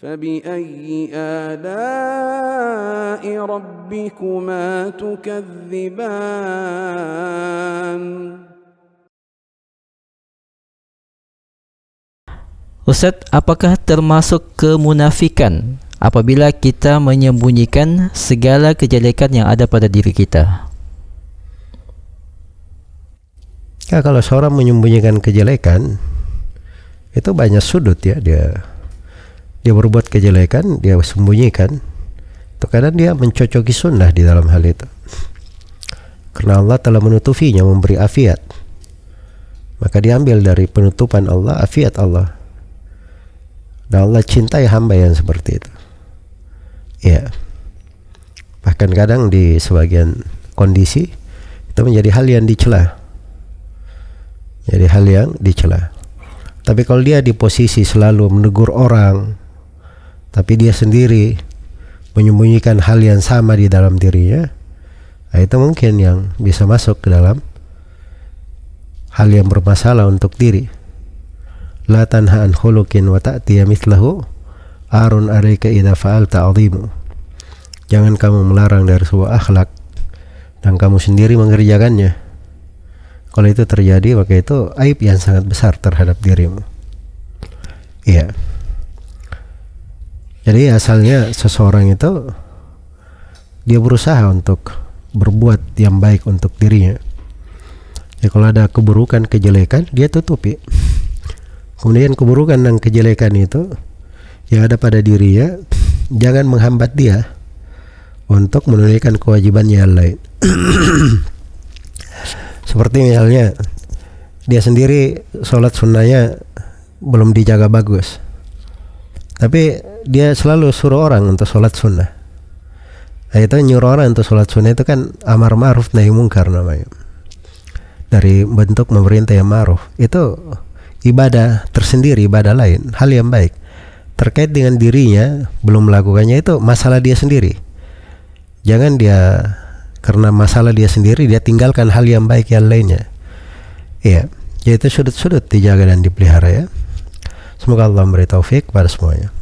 فبأي آلاء ربكما تكذبان Ustaz, apakah termasuk kemunafikan apabila kita menyembunyikan segala kejelekan yang ada pada diri kita? Ya, kalau seorang menyembunyikan kejelekan, itu banyak sudut ya dia dia berbuat kejelekan dia sembunyikan terkadang dia mencocoki sunnah di dalam hal itu karena Allah telah menutupinya memberi afiat maka diambil dari penutupan Allah afiat Allah dan Allah cintai hamba yang seperti itu ya bahkan kadang di sebagian kondisi itu menjadi hal yang dicela jadi hal yang dicela tapi kalau dia di posisi selalu menegur orang tapi dia sendiri menyembunyikan hal yang sama di dalam dirinya, nah, itu mungkin yang bisa masuk ke dalam hal yang bermasalah untuk diri. La tanha an khuluqin wa ta'tiya mithlahu arun alaika idha fa'al Jangan kamu melarang dari sebuah akhlak dan kamu sendiri mengerjakannya. Kalau itu terjadi maka itu aib yang sangat besar terhadap dirimu. Iya. Yeah. Jadi asalnya seseorang itu dia berusaha untuk berbuat yang baik untuk dirinya. Ya kalau ada keburukan, kejelekan, dia tutupi. Kemudian keburukan dan kejelekan itu yang ada pada dirinya jangan menghambat dia untuk menunaikan kewajibannya yang lain. Seperti misalnya dia sendiri sholat sunnahnya belum dijaga bagus. Tapi dia selalu suruh orang untuk sholat sunnah nah, itu nyuruh orang untuk sholat sunnah itu kan amar ma'ruf nahi mungkar namanya dari bentuk memerintah yang ma'ruf itu ibadah tersendiri ibadah lain hal yang baik terkait dengan dirinya belum melakukannya itu masalah dia sendiri jangan dia karena masalah dia sendiri dia tinggalkan hal yang baik yang lainnya ya yaitu sudut-sudut dijaga dan dipelihara ya semoga Allah memberi taufik pada semuanya